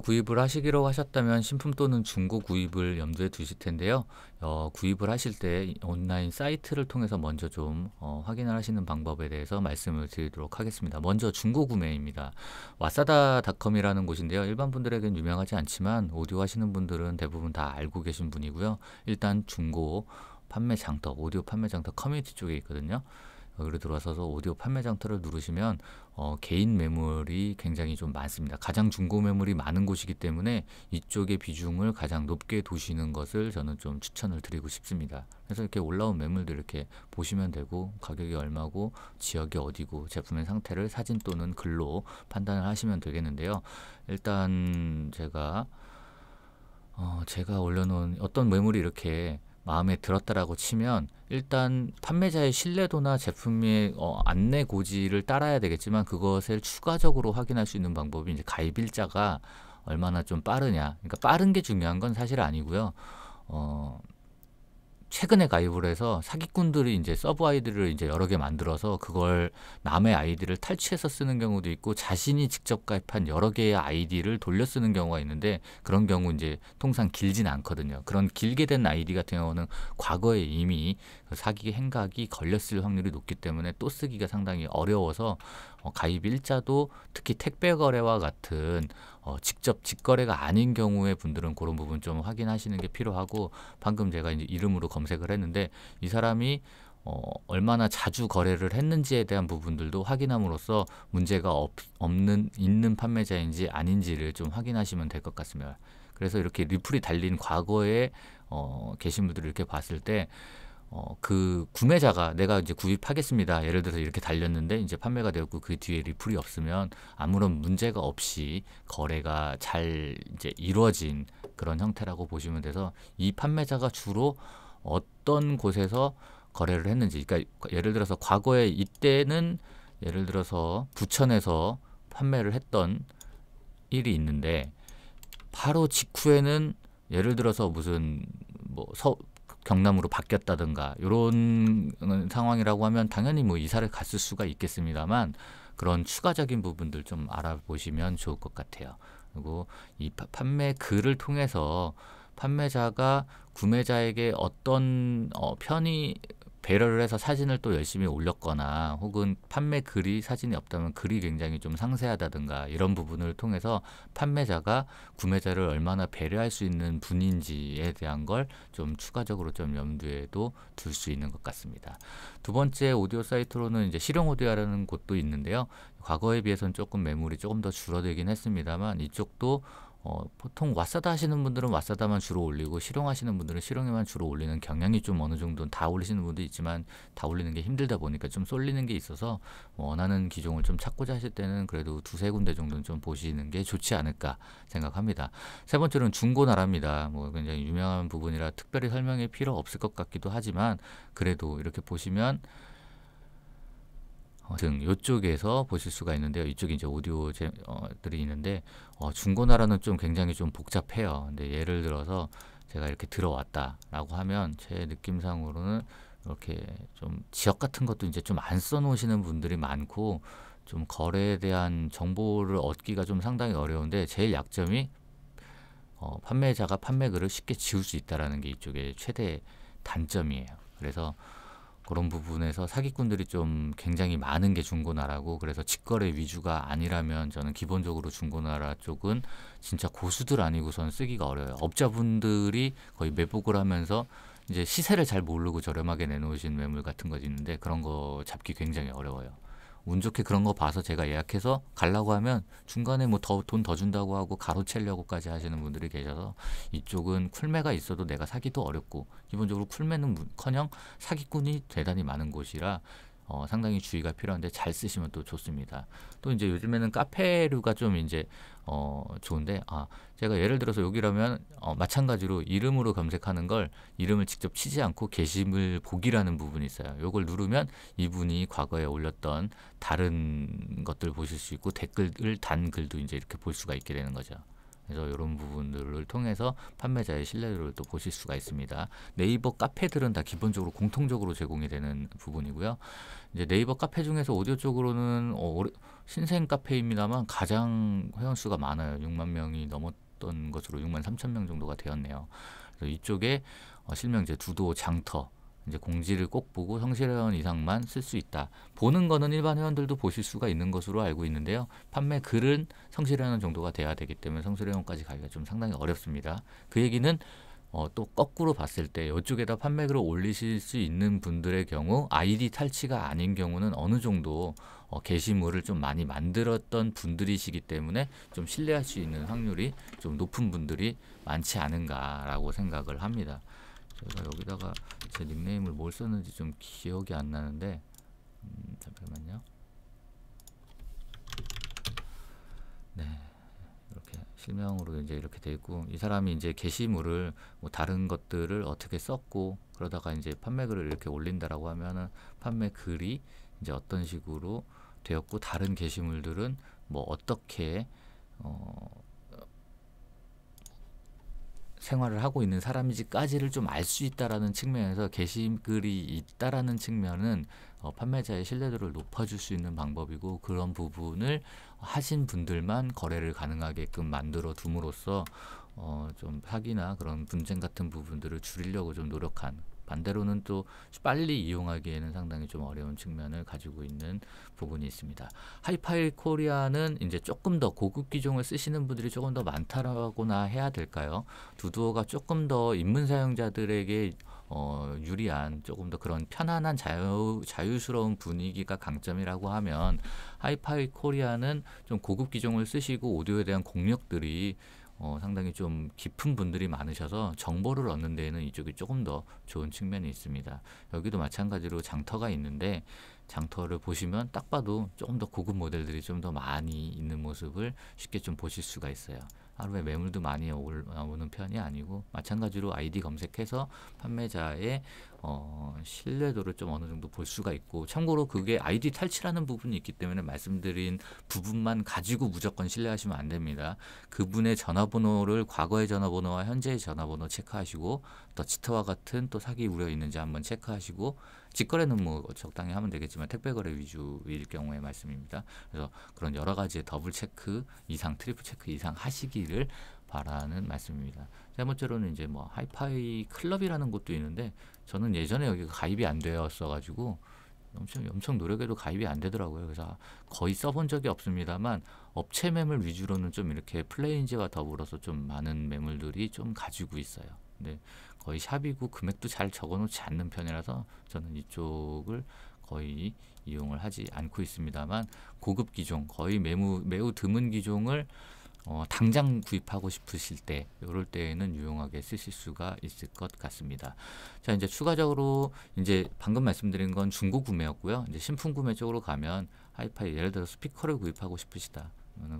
구입을 하시기로 하셨다면 신품 또는 중고 구입을 염두에 두실 텐데요. 어, 구입을 하실 때 온라인 사이트를 통해서 먼저 좀 어, 확인을 하시는 방법에 대해서 말씀을 드리도록 하겠습니다. 먼저 중고 구매입니다. 와사다닷컴이라는 곳인데요. 일반 분들에게는 유명하지 않지만 오디오 하시는 분들은 대부분 다 알고 계신 분이고요. 일단 중고 판매 장터, 오디오 판매 장터 커뮤니티 쪽에 있거든요. 여기로 그 들어와서 오디오 판매 장터를 누르시면 어, 개인 매물이 굉장히 좀 많습니다. 가장 중고 매물이 많은 곳이기 때문에 이쪽의 비중을 가장 높게 두시는 것을 저는 좀 추천을 드리고 싶습니다. 그래서 이렇게 올라온 매물들 이렇게 보시면 되고 가격이 얼마고 지역이 어디고 제품의 상태를 사진 또는 글로 판단을 하시면 되겠는데요. 일단 제가 어, 제가 올려놓은 어떤 매물이 이렇게 마음에 들었다라고 치면 일단 판매자의 신뢰도나 제품의 어, 안내 고지를 따라야 되겠지만 그것을 추가적으로 확인할 수 있는 방법이 이제 가입일자가 얼마나 좀 빠르냐. 그러니까 빠른 게 중요한 건 사실 아니고요. 어, 최근에 가입을 해서 사기꾼들이 이제 서브 아이디를 이제 여러 개 만들어서 그걸 남의 아이디를 탈취해서 쓰는 경우도 있고 자신이 직접 가입한 여러 개의 아이디를 돌려 쓰는 경우가 있는데 그런 경우 이제 통상 길진 않거든요. 그런 길게 된 아이디 같은 경우는 과거에 이미 그 사기 행각이 걸렸을 확률이 높기 때문에 또 쓰기가 상당히 어려워서 어, 가입 일자도 특히 택배 거래와 같은 어, 직접 직거래가 아닌 경우에 분들은 그런 부분 좀 확인하시는 게 필요하고 방금 제가 이제 이름으로 검색을 했는데 이 사람이 어, 얼마나 자주 거래를 했는지에 대한 부분들도 확인함으로써 문제가 없, 없는 있는 판매자인지 아닌지를 좀 확인하시면 될 것 같습니다. 그래서 이렇게 리플이 달린 과거에 어, 게시물들을 이렇게 봤을 때 어, 그 구매자가 내가 이제 구입하겠습니다. 예를 들어서 이렇게 달렸는데 이제 판매가 되었고 그 뒤에 리플이 없으면 아무런 문제가 없이 거래가 잘 이제 이루어진 그런 형태라고 보시면 돼서 이 판매자가 주로 어떤 곳에서 거래를 했는지 그러니까 예를 들어서 과거에 이때는 예를 들어서 부천에서 판매를 했던 일이 있는데 바로 직후에는 예를 들어서 무슨 뭐 서, 경남으로 바뀌었다든가 이런 상황이라고 하면 당연히 뭐 이사를 갔을 수가 있겠습니다만 그런 추가적인 부분들 좀 알아보시면 좋을 것 같아요. 그리고 이 판매 글을 통해서 판매자가 구매자에게 어떤 어, 편의 배려를 해서 사진을 또 열심히 올렸거나 혹은 판매 글이 사진이 없다면 글이 굉장히 좀 상세하다든가 이런 부분을 통해서 판매자가 구매자를 얼마나 배려할 수 있는 분인지에 대한 걸 좀 추가적으로 좀 염두에도 둘 수 있는 것 같습니다. 두 번째 오디오 사이트로는 이제 실용 오디오라는 곳도 있는데요. 과거에 비해서는 조금 매물이 조금 더 줄어들긴 했습니다만 이쪽도 어, 보통 와사다 하시는 분들은 와사다만 주로 올리고 실용하시는 분들은 실용에만 주로 올리는 경향이 좀 어느 정도 다 올리시는 분도 있지만 다 올리는 게 힘들다 보니까 좀 쏠리는 게 있어서 뭐 원하는 기종을 좀 찾고자 하실 때는 그래도 두세 군데 정도는 좀 보시는 게 좋지 않을까 생각합니다. 세 번째로는 중고나라입니다. 뭐 굉장히 유명한 부분이라 특별히 설명이 필요 없을 것 같기도 하지만 그래도 이렇게 보시면 어, 등 이쪽에서 보실 수가 있는데요. 이쪽에 이제 오디오들이 어, 있는데 어, 중고나라는 좀 굉장히 좀 복잡해요. 근데 예를 들어서 제가 이렇게 들어왔다라고 하면 제 느낌상으로는 이렇게 좀 지역 같은 것도 이제 좀 안 써놓으시는 분들이 많고 좀 거래에 대한 정보를 얻기가 좀 상당히 어려운데 제일 약점이 어, 판매자가 판매글을 쉽게 지울 수 있다라는 게 이쪽의 최대 단점이에요. 그래서 그런 부분에서 사기꾼들이 좀 굉장히 많은 게 중고나라고 그래서 직거래 위주가 아니라면 저는 기본적으로 중고나라 쪽은 진짜 고수들 아니고선 쓰기가 어려워요. 업자분들이 거의 매복을 하면서 이제 시세를 잘 모르고 저렴하게 내놓으신 매물 같은 거 있는데 그런 거 잡기 굉장히 어려워요. 운 좋게 그런 거 봐서 제가 예약해서 갈라고 하면 중간에 뭐 더 돈 더 준다고 하고 가로채려고까지 하시는 분들이 계셔서 이쪽은 쿨매가 있어도 내가 사기도 어렵고 기본적으로 쿨매는커녕 사기꾼이 대단히 많은 곳이라 어, 상당히 주의가 필요한데 잘 쓰시면 또 좋습니다. 또 이제 요즘에는 카페류가 좀 이제 어, 좋은데 아 제가 예를 들어서 여기라면 어, 마찬가지로 이름으로 검색하는 걸 이름을 직접 치지 않고 게시물 보기라는 부분이 있어요. 요걸 누르면 이분이 과거에 올렸던 다른 것들 보실 수 있고 댓글을 단 글도 이제 이렇게 볼 수가 있게 되는 거죠. 그래서 이런 부분들을 통해서 판매자의 신뢰를 또 보실 수가 있습니다. 네이버 카페들은 다 기본적으로 공통적으로 제공이 되는 부분이고요. 이제 네이버 카페 중에서 오디오 쪽으로는 어, 신생 카페입니다만 가장 회원 수가 많아요. 6만 명이 넘었던 것으로 6만 3천 명 정도가 되었네요. 그래서 이쪽에 어, 실명 제 두도 장터 이제 공지를 꼭 보고 성실 회원 이상만 쓸 수 있다. 보는 거는 일반 회원들도 보실 수가 있는 것으로 알고 있는데요. 판매 글은 성실 회원 정도가 돼야 되기 때문에 성실 회원까지 가기가 좀 상당히 어렵습니다. 그 얘기는 어, 또 거꾸로 봤을 때 이쪽에다 판매글을 올리실 수 있는 분들의 경우 아이디 탈취가 아닌 경우는 어느 정도 어, 게시물을 좀 많이 만들었던 분들이시기 때문에 좀 신뢰할 수 있는 확률이 좀 높은 분들이 많지 않은가라고 생각을 합니다. 제가 여기다가 제 닉네임을 뭘 썼는지 좀 기억이 안 나는데 음, 잠깐만요. 네. 이렇게 실명으로 이제 이렇게 돼 있고 이 사람이 이제 게시물을 뭐 다른 것들을 어떻게 썼고 그러다가 이제 판매글을 이렇게 올린다라고 하면은 판매글이 이제 어떤 식으로 되었고 다른 게시물들은 뭐 어떻게 어 생활을 하고 있는 사람인지까지를 좀 알 수 있다라는 측면에서 게시글이 있다라는 측면은 어, 판매자의 신뢰도를 높아줄 수 있는 방법이고 그런 부분을 하신 분들만 거래를 가능하게끔 만들어 둠으로써 어, 좀 사기나 그런 분쟁 같은 부분들을 줄이려고 좀 노력한 반대로는 또 빨리 이용하기에는 상당히 좀 어려운 측면을 가지고 있는 부분이 있습니다. 하이파이 코리아는 이제 조금 더 고급 기종을 쓰시는 분들이 조금 더 많다라고나 해야 될까요? 두두어가 조금 더 입문 사용자들에게 어, 유리한 조금 더 그런 편안한 자유, 자유스러운 분위기가 강점이라고 하면 하이파이 코리아는 좀 고급 기종을 쓰시고 오디오에 대한 공력들이 어, 상당히 좀 깊은 분들이 많으셔서 정보를 얻는 데에는 이쪽이 조금 더 좋은 측면이 있습니다. 여기도 마찬가지로 장터가 있는데 장터를 보시면 딱 봐도 조금 더 고급 모델들이 좀 더 많이 있는 모습을 쉽게 좀 보실 수가 있어요. 하루에 매물도 많이 올오는 편이 아니고 마찬가지로 아이디 검색해서 판매자의 어, 신뢰도를 좀 어느 정도 볼 수가 있고 참고로 그게 아이디 탈취라는 부분이 있기 때문에 말씀드린 부분만 가지고 무조건 신뢰하시면 안 됩니다. 그분의 전화번호를 과거의 전화번호와 현재의 전화번호 체크하시고 더치트와 같은 또 사기 우려 있는지 한번 체크하시고 직거래는 뭐 적당히 하면 되겠지만 택배거래 위주일 경우의 말씀입니다. 그래서 그런 여러 가지 의 더블 체크 이상 트리플 체크 이상 하시기 를 주시길 바라는 말씀입니다. 세 번째로는 이제 뭐 하이파이 클럽이라는 곳도 있는데 저는 예전에 여기 가입이 안 되었어 가지고 엄청 엄청 노력해도 가입이 안 되더라고요. 그래서 거의 써본 적이 없습니다만 업체 매물 위주로는 좀 이렇게 플레인즈와 더불어서 좀 많은 매물들이 좀 가지고 있어요. 근데 네, 거의 샵이고 금액도 잘 적어놓지 않는 편이라서 저는 이쪽을 거의 이용을 하지 않고 있습니다만 고급 기종 거의 매우 매우 드문 기종을 어, 당장 구입하고 싶으실 때 이럴 때에는 유용하게 쓰실 수가 있을 것 같습니다. 자 이제 추가적으로 이제 방금 말씀드린 건 중고 구매였고요. 이제 신품 구매 쪽으로 가면 하이파이 예를 들어 스피커를 구입하고 싶으시다.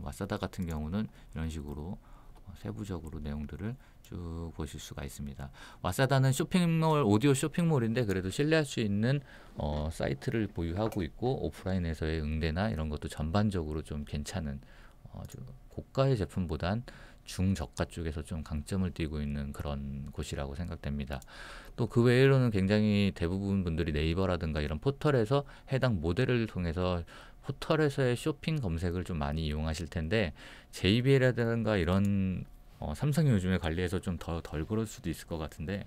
와사다 같은 경우는 이런 식으로 어, 세부적으로 내용들을 쭉 보실 수가 있습니다. 와사다는 쇼핑몰, 오디오 쇼핑몰인데 그래도 신뢰할 수 있는 어, 사이트를 보유하고 있고 오프라인에서의 응대나 이런 것도 전반적으로 좀 괜찮은 아주 어, 고가의 제품보단 중저가 쪽에서 좀 강점을 띠고 있는 그런 곳이라고 생각됩니다. 또 그 외로는 굉장히 대부분 분들이 네이버라든가 이런 포털에서 해당 모델을 통해서 포털에서의 쇼핑 검색을 좀 많이 이용하실 텐데 JBL이라든가 이런 어, 삼성이 요즘에 관리해서 좀 더 덜 그럴 수도 있을 것 같은데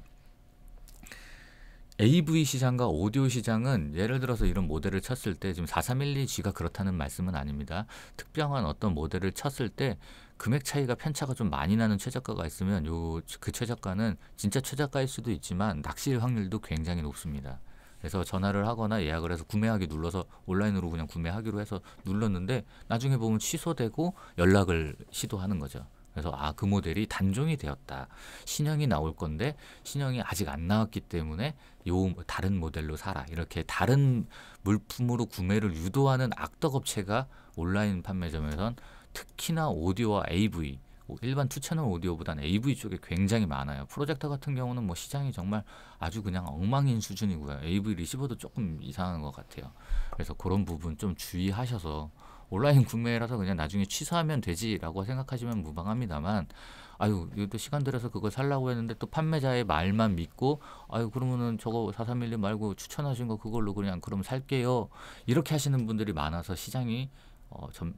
AV 시장과 오디오 시장은 예를 들어서 이런 모델을 쳤을 때 지금 4312G가 그렇다는 말씀은 아닙니다. 특정한 어떤 모델을 쳤을 때 금액 차이가 편차가 좀 많이 나는 최저가가 있으면 요 그 최저가는 진짜 최저가일 수도 있지만 낚시일 확률도 굉장히 높습니다. 그래서 전화를 하거나 예약을 해서 구매하기 눌러서 온라인으로 그냥 구매하기로 해서 눌렀는데 나중에 보면 취소되고 연락을 시도하는 거죠. 그래서 아 그 모델이 단종이 되었다. 신형이 나올 건데 신형이 아직 안 나왔기 때문에 요 다른 모델로 사라. 이렇게 다른 물품으로 구매를 유도하는 악덕 업체가 온라인 판매점에선 특히나 오디오와 AV 일반 투채널 오디오보다는 AV 쪽에 굉장히 많아요. 프로젝터 같은 경우는 뭐 시장이 정말 아주 그냥 엉망인 수준이고요. AV 리시버도 조금 이상한 것 같아요. 그래서 그런 부분 좀 주의하셔서 온라인 구매라서 그냥 나중에 취소하면 되지라고 생각하시면 무방합니다만 아유 이것도 시간 들여서 그걸 살라고 했는데 또 판매자의 말만 믿고 아유 그러면은 저거 4311 말고 추천하신 거 그걸로 그냥 그럼 살게요 이렇게 하시는 분들이 많아서 시장이 어, 점,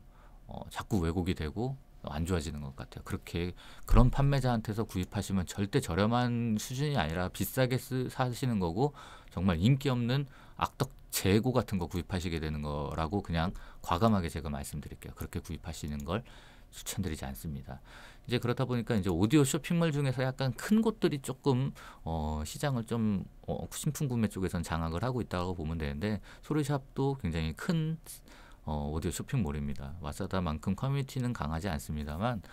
어, 자꾸 왜곡이 되고 안 좋아지는 것 같아요. 그렇게 그런 판매자한테서 구입하시면 절대 저렴한 수준이 아니라 비싸게 쓰, 사시는 거고 정말 인기 없는 악덕 재고 같은 거 구입하시게 되는 거라고 그냥 과감하게 제가 말씀드릴게요. 그렇게 구입하시는 걸 추천드리지 않습니다. 이제 그렇다 보니까 이제 오디오 쇼핑몰 중에서 약간 큰 곳들이 조금 어 시장을 좀어 신품 구매 쪽에선 장악을 하고 있다고 보면 되는데 소리샵도 굉장히 큰어 오디오 쇼핑몰입니다. 와사다만큼 커뮤니티는 강하지 않습니다만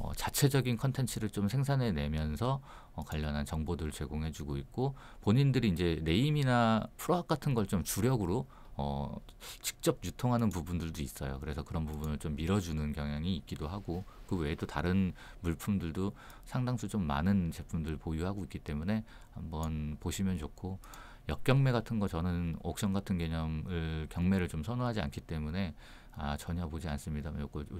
어, 자체적인 컨텐츠를 좀 생산해 내면서 어, 관련한 정보들을 제공해 주고 있고 본인들이 이제 네임이나 프로악 같은 걸 좀 주력으로 어, 직접 유통하는 부분들도 있어요. 그래서 그런 부분을 좀 밀어주는 경향이 있기도 하고 그 외에도 다른 물품들도 상당수 좀 많은 제품들 보유하고 있기 때문에 한번 보시면 좋고 역경매 같은 거 저는 옥션 같은 개념을 경매를 좀 선호하지 않기 때문에 아 전혀 보지 않습니다.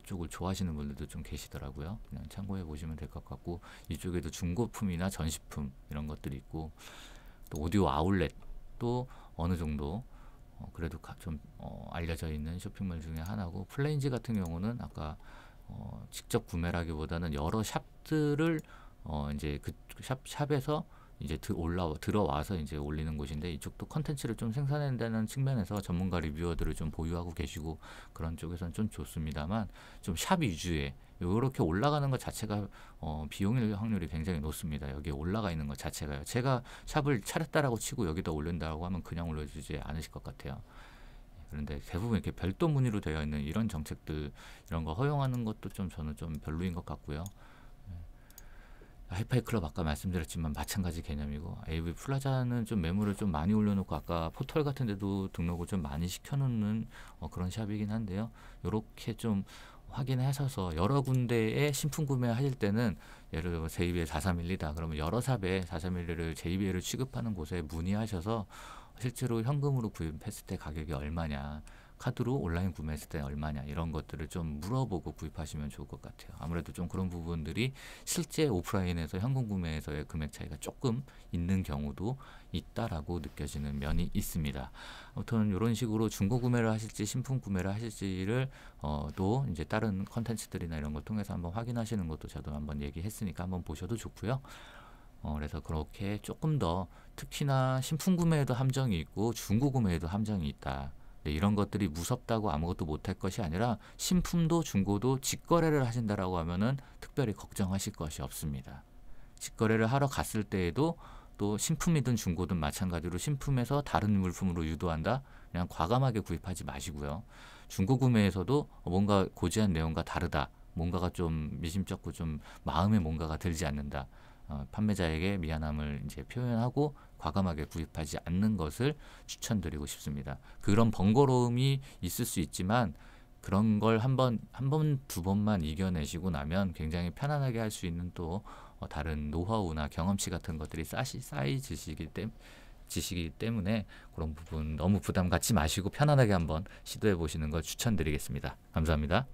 이쪽을 좋아하시는 분들도 좀 계시더라고요. 그냥 참고해 보시면 될 것 같고 이쪽에도 중고품이나 전시품 이런 것들이 있고 또 오디오 아울렛 또 어느 정도 어, 그래도 좀 어, 알려져 있는 쇼핑몰 중에 하나고 플레인즈 같은 경우는 아까 어, 직접 구매라기보다는 여러 샵들을 어, 이제 그 샵, 샵에서 이제 올라와 들어와서 이제 올리는 곳인데 이쪽도 컨텐츠를 좀 생산한다는 측면에서 전문가 리뷰어들을 좀 보유하고 계시고 그런 쪽에서는 좀 좋습니다만 좀 샵 위주의 이렇게 올라가는 것 자체가 어, 비용일 확률이 굉장히 높습니다. 여기 올라가 있는 것 자체가요. 제가 샵을 차렸다라고 치고 여기다 올린다고 하면 그냥 올려주지 않으실 것 같아요. 그런데 대부분 이렇게 별도 문의로 되어 있는 이런 정책들 이런 거 허용하는 것도 좀 저는 좀 별로인 것 같고요. 하이파이 클럽 아까 말씀드렸지만 마찬가지 개념이고 AV 플라자는 좀 매물을 좀 많이 올려놓고 아까 포털 같은 데도 등록을 좀 많이 시켜놓는 어, 그런 샵이긴 한데요. 이렇게 좀 확인하셔서 여러 군데에 신품 구매하실 때는 예를 들어 제2의 4312다 그러면 여러 샵에 4312를 제2를 취급하는 곳에 문의하셔서 실제로 현금으로 구입했을 때 가격이 얼마냐 카드로 온라인 구매했을 때 얼마냐 이런 것들을 좀 물어보고 구입하시면 좋을 것 같아요. 아무래도 좀 그런 부분들이 실제 오프라인에서 현금 구매에서의 금액 차이가 조금 있는 경우도 있다라고 느껴지는 면이 있습니다. 아무튼 이런 식으로 중고 구매를 하실지 신품 구매를 하실지를 어, 또 이제 다른 컨텐츠들이나 이런 걸 통해서 한번 확인하시는 것도 저도 한번 얘기했으니까 한번 보셔도 좋고요. 어, 그래서 그렇게 조금 더 특히나 신품 구매에도 함정이 있고 중고 구매에도 함정이 있다. 네, 이런 것들이 무섭다고 아무것도 못할 것이 아니라 신품도 중고도 직거래를 하신다라고 하면은 특별히 걱정하실 것이 없습니다. 직거래를 하러 갔을 때에도 또 신품이든 중고든 마찬가지로 신품에서 다른 물품으로 유도한다. 그냥 과감하게 구입하지 마시고요. 중고 구매에서도 뭔가 고지한 내용과 다르다. 뭔가가 좀 미심쩍고 좀 마음에 뭔가가 들지 않는다. 어, 판매자에게 미안함을 이제 표현하고 과감하게 구입하지 않는 것을 추천드리고 싶습니다. 그런 번거로움이 있을 수 있지만 그런 걸 한번 한 번 두 번만 이겨내시고 나면 굉장히 편안하게 할 수 있는 또 어, 다른 노하우나 경험치 같은 것들이 쌓이 쌓이지시기 때문에 기 때문에 그런 부분 너무 부담 갖지 마시고 편안하게 한번 시도해 보시는 걸 추천드리겠습니다. 감사합니다.